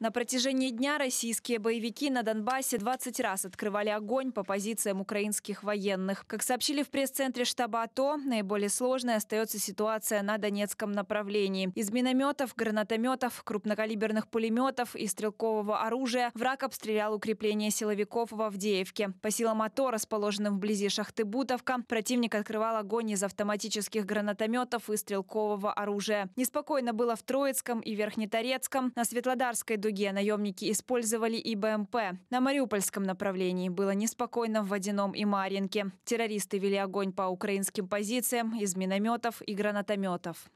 На протяжении дня российские боевики на Донбассе 20 раз открывали огонь по позициям украинских военных. Как сообщили в пресс-центре штаба АТО, наиболее сложной остается ситуация на Донецком направлении. Из минометов, гранатометов, крупнокалиберных пулеметов и стрелкового оружия враг обстрелял укрепление силовиков в Авдеевке. По силам АТО, расположенным вблизи шахты Бутовка, противник открывал огонь из автоматических гранатометов и стрелкового оружия. Неспокойно было в Троицком и Верхнеторецком, на Светлодарской Другие наемники использовали и БМП. На Мариупольском направлении было неспокойно в Водяном и маринке. Террористы вели огонь по украинским позициям из минометов и гранатометов.